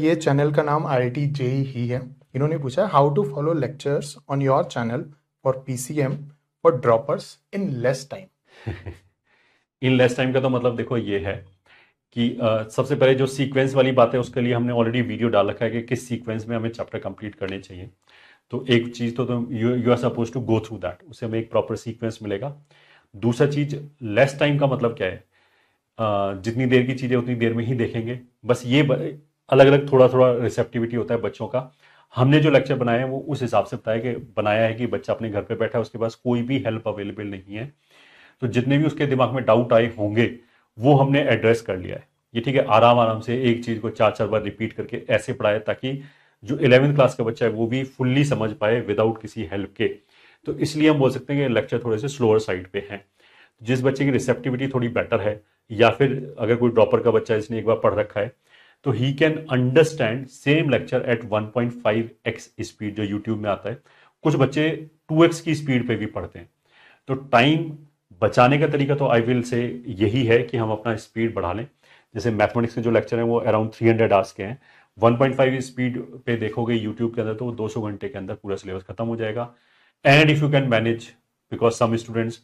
ये चैनल का नाम आई टी जे ही है इन्होंने पूछा how to follow lectures on your channel for P C M for droppers in less time in less time का तो मतलब देखो ये है कि आ, सबसे पहले जो सीक्वेंस वाली बात है उसके लिए हमने ऑलरेडी वीडियो डाल रखा है कि किस सीक्वेंस में हमें चैप्टर कंप्लीट करने चाहिए तो एक चीज़ तो तुम you are suppose to go through that उसे हमें एक प्रॉपर सीक्वेंस मिलेगा दूसरा चीज़ लेस टाइम का मतलब क्या है आ, जितनी देर की चीज़ें उतनी देर में ही देखेंगे बस ये अलग अलग थोड़ा थोड़ा रिसेप्टिविटी होता है बच्चों का हमने जो लेक्चर बनाया है वो उस हिसाब से बताया कि बनाया है कि बच्चा अपने घर पे बैठा है उसके पास कोई भी हेल्प अवेलेबल नहीं है तो जितने भी उसके दिमाग में डाउट आए होंगे वो हमने एड्रेस कर लिया है ये ठीक है आराम आराम से एक चीज़ को चार चार बार रिपीट करके ऐसे पढ़ाए ताकि जो इलेवेंथ क्लास का बच्चा है वो भी फुल्ली समझ पाए विदाउट किसी हेल्प के तो इसलिए हम बोल सकते हैं कि लेक्चर थोड़े से स्लोअर साइड पे हैं जिस बच्चे की रिसेप्टिविटी थोड़ी बेटर है या फिर अगर कोई ड्रॉपर का बच्चा है जिसने एक बार पढ़ रखा है तो ही can understand same lecture at 1.5x speed जो यूट्यूब में आता है कुछ बच्चे 2x की स्पीड पे भी पढ़ते हैं तो टाइम बचाने का तरीका तो आई विल से यही है कि हम अपना स्पीड बढ़ा लें जैसे मैथमेटिक्स के जो लेक्चर हैं वो अराउंड 300 हंड्रेड आर्स के हैं 1.5 स्पीड पे देखोगे यूट्यूब के अंदर तो दो सौ घंटे के अंदर पूरा सिलेबस खत्म हो जाएगा and if you can manage because some students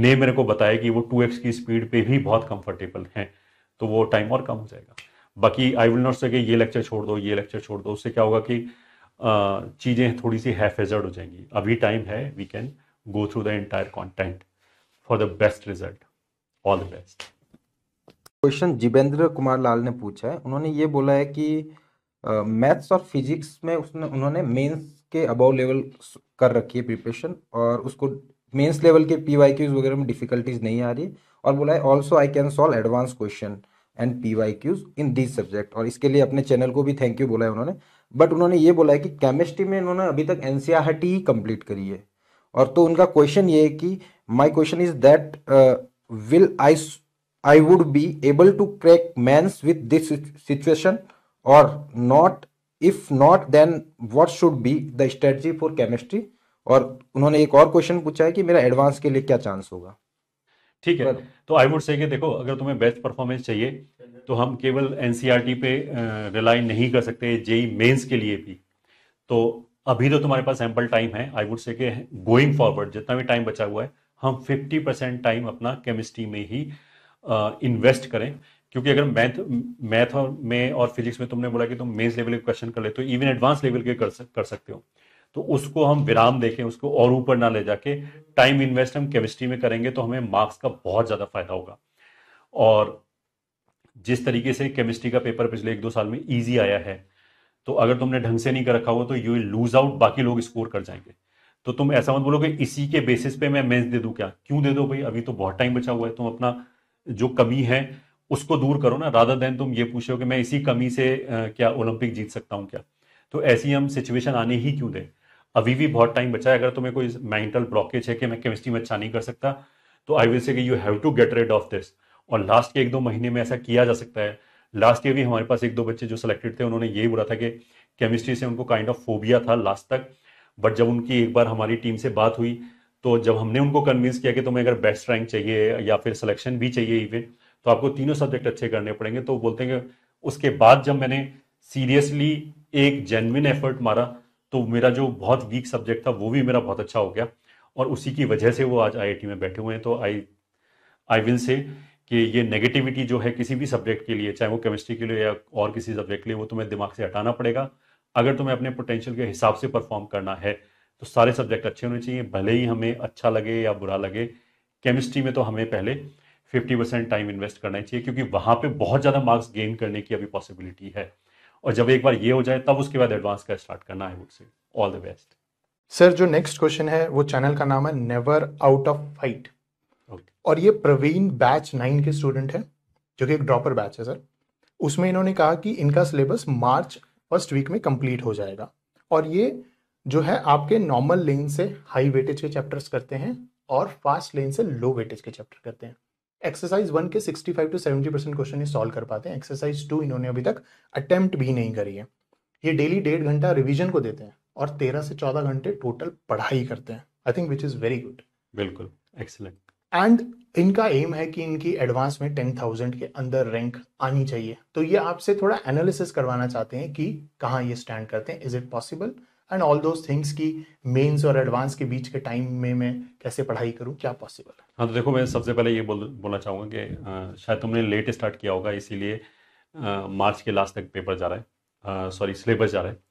ने मेरे को बताया कि वो 2x की स्पीड पे भी बहुत कंफर्टेबल हैं तो वो टाइम और कम हो जाएगा बाकी आई विल नॉट से कि ये लेक्चर छोड़ दो ये लेक्चर छोड़ दो उससे क्या होगा कि चीज़ें थोड़ी सी हैफेजर्ड हो जाएंगी अभी टाइम है we can go through the entire content for the best result all the best question Jibendra Kumar Lal ने पूछा है उन्होंने ये बोला है कि मैथ्स uh, और फिजिक्स में उसने उन्होंने मेंस के अबव लेवल कर रखी है प्रिपरेशन और उसको मेंस लेवल के पी वगैरह में डिफिकल्टीज नहीं आ रही और बोला है also I can solve advance question and P Y Qs in this subject और इसके लिए अपने चैनल को भी थैंक यू बोला है उन्होंने बट उन्होंने ये बोला है कि केमिस्ट्री में इन्होंने अभी तक एन e ही कंप्लीट करी है और तो उनका क्वेश्चन ये है कि my question is that will I I would be able to crack mains with this situation और not if not then what should be the strategy for chemistry और उन्होंने एक और क्वेश्चन पूछा है कि मेरा एडवांस के लिए क्या चांस होगा ठीक है तो आई वुड से कि देखो अगर तुम्हें बेस्ट परफॉर्मेंस चाहिए तो हम केवल एनसीईआरटी e पे रिलाई नहीं कर सकते जेई मेंस e के लिए भी तो अभी तो तुम्हारे पास सैम्पल टाइम है आई वुड से कि गोइंग फॉरवर्ड जितना भी टाइम बचा हुआ है हम 50 परसेंट टाइम अपना केमिस्ट्री में ही इन्वेस्ट करें क्योंकि अगर मैथ मैथ में और फिजिक्स में तुमने बोला कि तुम मेंस लेवल के क्वेश्चन कर ले तो इवन एडवांस लेवल के कर, कर सकते हो तो उसको हम विराम देखें उसको और ऊपर ना ले जाके टाइम इन्वेस्ट हम केमिस्ट्री में करेंगे तो हमें मार्क्स का बहुत ज़्यादा फायदा होगा और जिस तरीके से केमिस्ट्री का पेपर पिछले एक दो साल में ईजी आया है तो अगर तुमने ढंग से नहीं कर रखा हुआ तो यू विल लूज आउट बाकी लोग स्कोर कर जाएंगे तो तुम ऐसा मत कि इसी के बेसिस पे मैं मेंस दे दूं क्या क्यों दे दो भाई अभी तो बहुत टाइम बचा हुआ है तुम अपना जो कमी है उसको दूर करो ना राधा देन तुम ये पूछो कि मैं इसी कमी से क्या ओलंपिक जीत सकता हूं क्या तो ऐसी हम सिचुएशन आने ही क्यों दें अभी भी बहुत टाइम बचा है अगर तुम्हें कोई मेंटल ब्लॉकेज है कि मैं केमिस्ट्री में अच्छा नहीं कर सकता तो I will say you have to get rid of this और लास्ट के एक दो महीने में ऐसा किया जा सकता है लास्ट ईयर भी हमारे पास एक दो बच्चे जो सिलेक्टेड थे उन्होंने यही बोला था कि केमिस्ट्री से उनको काइंड ऑफ फोबिया था लास्ट तक बट जब उनकी एक बार हमारी टीम से बात हुई तो जब हमने उनको कन्विंस किया कि तुम्हें अगर बेस्ट रैंक चाहिए या फिर सिलेक्शन भी चाहिए इवेंट तो आपको तीनों सब्जेक्ट अच्छे करने पड़ेंगे तो बोलते हैं कि उसके बाद जब मैंने सीरियसली एक जेनविन एफर्ट मारा तो मेरा जो बहुत वीक सब्जेक्ट था वो भी मेरा बहुत अच्छा हो गया और उसी की वजह से वो आज आई में बैठे हुए हैं तो आई आई विल से कि ये नेगेटिविटी जो है किसी भी सब्जेक्ट के लिए चाहे वो केमिस्ट्री के लिए या और किसी सब्जेक्ट के लिए वो तुम्हें दिमाग से हटाना पड़ेगा अगर तुम्हें अपने पोटेंशियल के हिसाब से परफॉर्म करना है तो सारे सब्जेक्ट अच्छे होने चाहिए भले ही हमें अच्छा लगे या बुरा लगे केमिस्ट्री में तो हमें पहले फिफ्टी परसेंट टाइम इन्वेस्ट करना चाहिए क्योंकि वहाँ पर बहुत ज़्यादा मार्क्स गेन करने की अभी पॉसिबिलिटी है और जब एक बार ये हो जाए तब उसके बाद एडवांस का स्टार्ट करना I would say all the best sir जो नेक्स्ट क्वेश्चन है वो चैनल का नाम है नेवर आउट ऑफ फाइट और ये प्रवीण बैच नाइन के स्टूडेंट है जो कि एक ड्रॉपर बैच है सर उसमें इन्होंने कहा कि इनका सिलेबस मार्च फर्स्ट वीक में कंप्लीट हो जाएगा और ये जो है आपके नॉर्मल लेन से हाई वेटेज के चैप्टर्स करते हैं और फास्ट लेन से लो वेटेज के चैप्टर करते हैं एक्सरसाइज वन के 65 टू 70 परसेंट क्वेश्चन ये सॉल्व कर पाते हैं एक्सरसाइज टू इन्होंने अभी तक अटेम्प्ट भी नहीं करी है ये डेली डेढ़ घंटा रिविजन को देते हैं और तेरह से चौदह घंटे टोटल पढ़ाई करते हैं I think which is very good बिल्कुल एक्सलेंट एंड इनका एम है कि इनकी एडवांस में टेन थाउजेंड के अंदर रैंक आनी चाहिए तो ये आपसे थोड़ा एनालिसिस करवाना चाहते हैं कि कहाँ ये स्टैंड करते हैं is it possible and all those things की मेंस और एडवांस के बीच के टाइम में मैं कैसे पढ़ाई करूँ क्या पॉसिबल है हाँ तो देखो मैं सबसे पहले ये बोल बोलना चाहूँगा कि शायद तुमने लेट स्टार्ट किया होगा इसीलिए मार्च के लास्ट तक पेपर जा रहा है सॉरी सिलेबस जा रहा है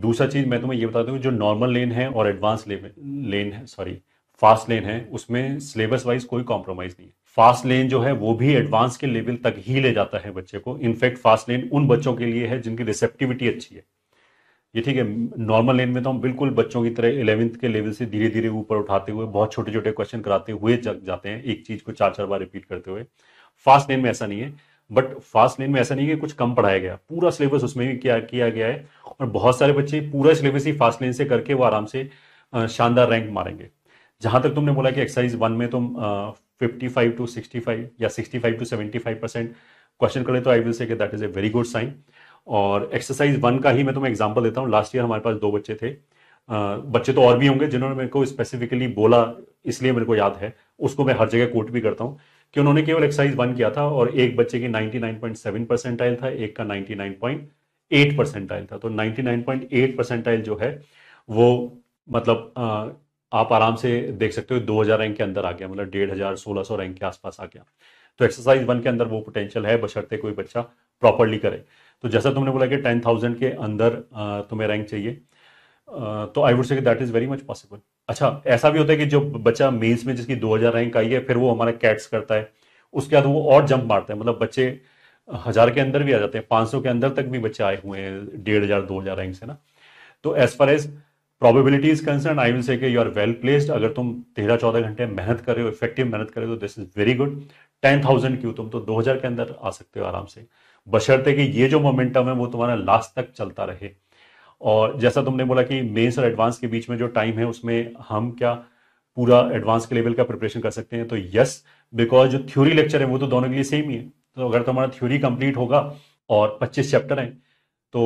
दूसरा चीज़ मैं तुम्हें ये बता दूँ जो नॉर्मल लेन है और एडवांस लेन है सॉरी फास्ट लेन है उसमें सिलेबस वाइज कोई कॉम्प्रोमाइज़ नहीं है फास्ट लेन जो है वो भी एडवांस के लेवल तक ही ले जाता है बच्चे को इनफैक्ट फास्ट लेन उन बच्चों के लिए है जिनकी रिसेप्टिविटी अच्छी है ये ठीक है नॉर्मल लेन में तो हम बिल्कुल बच्चों की तरह इलेवेंथ के लेवल से धीरे धीरे ऊपर उठाते हुए बहुत छोटे छोटे क्वेश्चन कराते हुए जाते हैं एक चीज को चार चार बार रिपीट करते हुए फास्ट लेन में ऐसा नहीं है बट फास्ट लेन में ऐसा नहीं है कि कुछ कम पढ़ाया गया पूरा सिलेबस उसमें भी क्या किया गया है और बहुत सारे बच्चे पूरा सिलेबस ही फास्ट लेन से करके वो आराम से शानदार रैंक मारेंगे जहां तक तुमने बोला कि एक्सरसाइज वन में तुम fifty five to sixty five या sixty five to seventy five percent question करें तो I will say that is a very good sign और एक्सरसाइज वन का ही मैं तुम्हें एग्जाम्पल देता हूँ लास्ट ईयर हमारे पास दो बच्चे थे बच्चे तो और भी होंगे जिन्होंने मेरे को स्पेसिफिकली बोला इसलिए मेरे को याद है उसको मैं हर जगह कोट भी करता हूँ कि उन्होंने केवल एक्सरसाइज वन किया था और एक बच्चे की 99.7 परसेंटाइल था एक का 99.8 परसेंटाइल था तो 99.8 परसेंटाइल जो है वो मतलब आप आराम से देख सकते हो 2000 रैंक के अंदर आ गया मतलब डेढ़ हजार सोलह सौ रैंक के आसपास आ गया तो एक्सरसाइज वन के अंदर वो पोटेंशियल है बशर्ते कोई बच्चा प्रॉपरली करे तो जैसा तुमने बोला कि टेन थाउजेंड के अंदर तुम्हें रैंक चाहिए तो I would say that is very much possible अच्छा ऐसा भी होता है कि जो बच्चा मेन्स में जिसकी दो हजार रैंक आई है फिर वो हमारा कैट्स करता है उसके बाद वो और जंप मारता है मतलब बच्चे हज़ार के अंदर भी आ जाते हैं सौ के अंदर तक भी बच्चे आए हुए हैं डेढ़ हज़ार दो हज़ार रैंक से ना तो as far as probability is concern I will say you are well placed अगर तुम तेरह चौदह घंटे मेहनत कर रहे हो इफेक्टिव मेहनत कर रहे हो तो this is very good ten thousand क्यों तुम तो दो हज़ार के अंदर आ सकते हो आराम से बशर्ते कि ये जो मोमेंटम है वो तुम्हारा लास्ट तक चलता रहे और जैसा तुमने बोला कि मेंस और एडवांस के बीच में जो टाइम है उसमें हम क्या पूरा एडवांस के लेवल का प्रिपरेशन कर सकते हैं तो यस बिकॉज जो थ्योरी लेक्चर है वो तो दोनों के लिए सेम ही है तो अगर तुम्हारा थ्योरी कंप्लीट होगा और 25 चैप्टर हैं तो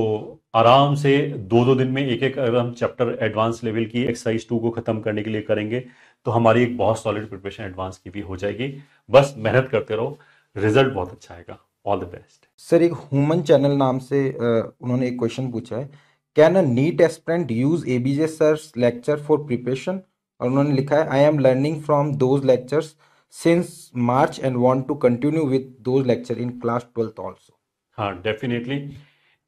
आराम से दो दो दिन में एक एक अगर हम चैप्टर एडवांस लेवल की एक्सरसाइज टू को खत्म करने के लिए करेंगे तो हमारी एक बहुत सॉलिड प्रिपरेशन एडवांस की भी हो जाएगी बस मेहनत करते रहो रिजल्ट बहुत अच्छा आएगा ऑल द बेस्ट सर एक ह्यूमन चैनल नाम से उन्होंने एक क्वेश्चन पूछा है can a NEET aspirant use A B J sir lecture for preparation और उन्होंने लिखा है I am learning from those lectures since March and want to continue with those lecture in class twelfth also हाँ definitely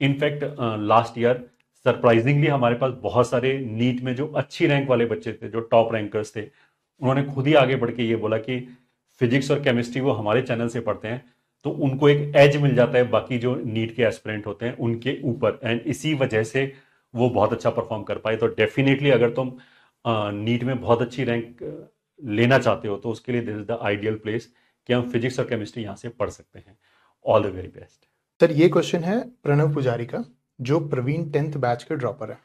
in fact last year surprisingly हमारे पास बहुत सारे NEET में जो अच्छी रैंक वाले बच्चे थे जो टॉप रैंकर्स थे उन्होंने खुद ही आगे बढ़ के ये बोला कि फिजिक्स और केमिस्ट्री वो हमारे चैनल से पढ़ते हैं तो उनको एक एज मिल जाता है बाकी जो नीट के एस्पिरेंट होते हैं उनके ऊपर एंड इसी वजह से वो बहुत अच्छा परफॉर्म कर पाए तो डेफिनेटली अगर तुम नीट में बहुत अच्छी रैंक लेना चाहते हो तो उसके लिए this is the ideal place कि हम फिजिक्स और केमिस्ट्री यहाँ से पढ़ सकते हैं all the very best sir ये क्वेश्चन है प्रणव पुजारी का जो प्रवीण टेंथ बैच के ड्रॉपर है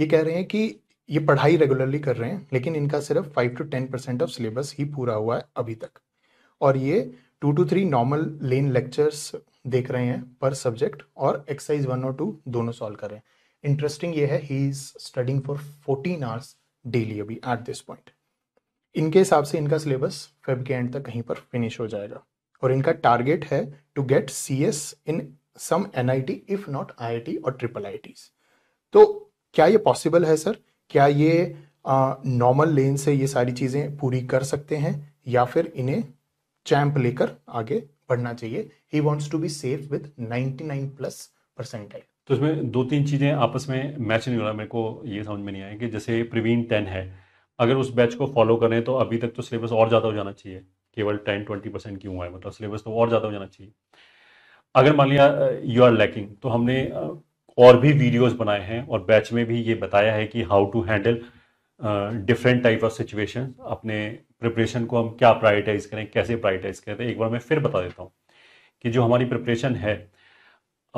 ये कह रहे हैं कि ये पढ़ाई रेगुलरली कर रहे हैं लेकिन इनका सिर्फ five to ten percent of syllabus ही पूरा हुआ है अभी तक और ये two two three normal lane lectures देख रहे हैं पर सब्जेक्ट और एक्सरसाइज वन और टू दोनों सॉल्व कर रहे हैं इंटरेस्टिंग ये है he is studying for fourteen hours daily अभी एट दिस पॉइंट इनके हिसाब से इनका सिलेबस फेब के एंड तक कहीं पर फिनिश हो जाएगा और इनका टारगेट है to get C S in some N I T if not I I T और ट्रिपल आई टीज तो क्या ये पॉसिबल है सर क्या ये नॉर्मल लेन से ये सारी चीज़ें पूरी कर सकते हैं या फिर इन्हें चैंप लेकर आगे बढ़ना चाहिए ही wants to be safe with nine plus percentile तो इसमें दो तीन चीज़ें आपस में मैच नहीं हो रहा मेरे को ये समझ में नहीं आया कि जैसे प्रवीण टेन है अगर उस बैच को फॉलो करें तो अभी तक तो सिलेबस और ज़्यादा हो जाना चाहिए केवल टेन ट्वेंटी परसेंट क्यों है मतलब सिलेबस तो और ज़्यादा हो जाना चाहिए अगर मान लिया यू आर लैकिंग तो हमने uh, और भी वीडियोस बनाए हैं और बैच में भी ये बताया है कि how to handle different type of situation अपने प्रिपरेशन को हम क्या प्रायोरिटाइज करें कैसे प्रायोरिटाइज करें तो एक बार मैं फिर बता देता हूँ कि जो हमारी प्रिपरेशन है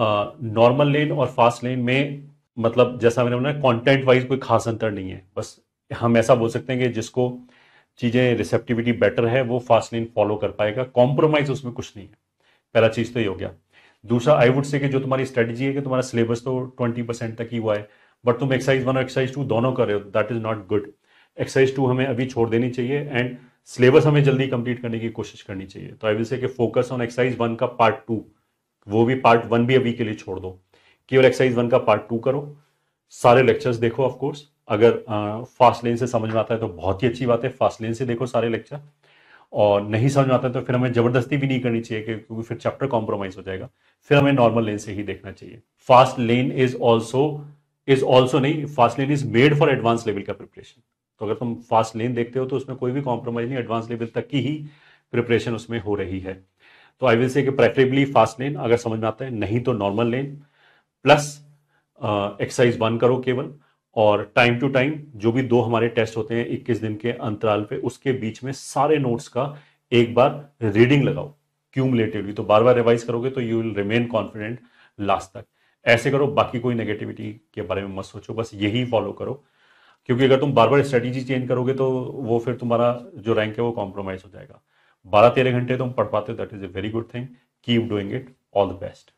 नॉर्मल लेन और फास्ट लेन में मतलब जैसा मैंने बोला कॉन्टेंट वाइज कोई खास अंतर नहीं है बस हम ऐसा बोल सकते हैं कि जिसको चीज़ें रिसेप्टिविटी बेटर है वो फास्ट लेन फॉलो कर पाएगा कॉम्प्रोमाइज़ उसमें कुछ नहीं है पहला चीज़ तो ये हो गया दूसरा आई वुड से कि जो तुम्हारी स्ट्रेटजी है कि तुम्हारा सिलेबस तो ट्वेंटी परसेंट तक ही हुआ है बट तुम एक्सरसाइज वन और एक्सरसाइज टू दोनों कर रहे हो that is not good exercise two हमें अभी छोड़ देनी चाहिए एंड सिलेबस हमें जल्दी कंप्लीट करने की कोशिश करनी चाहिए तो आई विल से कि फोकस ऑन एक्सरसाइज वन का पार्ट टू वो भी पार्ट वन भी अभी के लिए छोड़ दो केवल एक्सरसाइज वन का पार्ट टू करो सारे लेक्चर्स देखो ऑफ कोर्स अगर फास्ट लेन से समझ में आता है तो बहुत ही अच्छी बात है फास्ट लेन से देखो सारे लेक्चर और नहीं समझ में आता है तो फिर हमें जबरदस्ती भी नहीं करनी चाहिए क्योंकि फिर चैप्टर कॉम्प्रोमाइज हो जाएगा फिर हमें नॉर्मल लेन से ही देखना चाहिए fast lane is also is also नहीं fast lane is made for advance level का प्रिपरेशन तो अगर तुम फास्ट लेन देखते हो तो उसमें कोई भी कॉम्प्रोमाइज नहीं एडवांस लेवल तक की ही प्रिपरेशन उसमें हो रही है तो आई विल से कि प्रेफरेबली फास्ट लेन अगर समझ में आता है नहीं तो normal lane plus exercise one करो केवल और टाइम टू टाइम जो भी दो हमारे टेस्ट होते हैं इक्कीस दिन के अंतराल पे उसके बीच में सारे नोट्स का एक बार रीडिंग लगाओ क्यूमलेटिवली तो बार बार रिवाइज करोगे तो you will remain confident last तक ऐसे करो बाकी कोई नेगेटिविटी के बारे में मत सोचो बस यही फॉलो करो क्योंकि अगर तुम बार बार स्ट्रेटेजी चेंज करोगे तो वो फिर तुम्हारा जो रैंक है वो कॉम्प्रोमाइज हो जाएगा बारह तेरह घंटे तुम पढ़ पाते हो that is a very good thing keep doing it all the best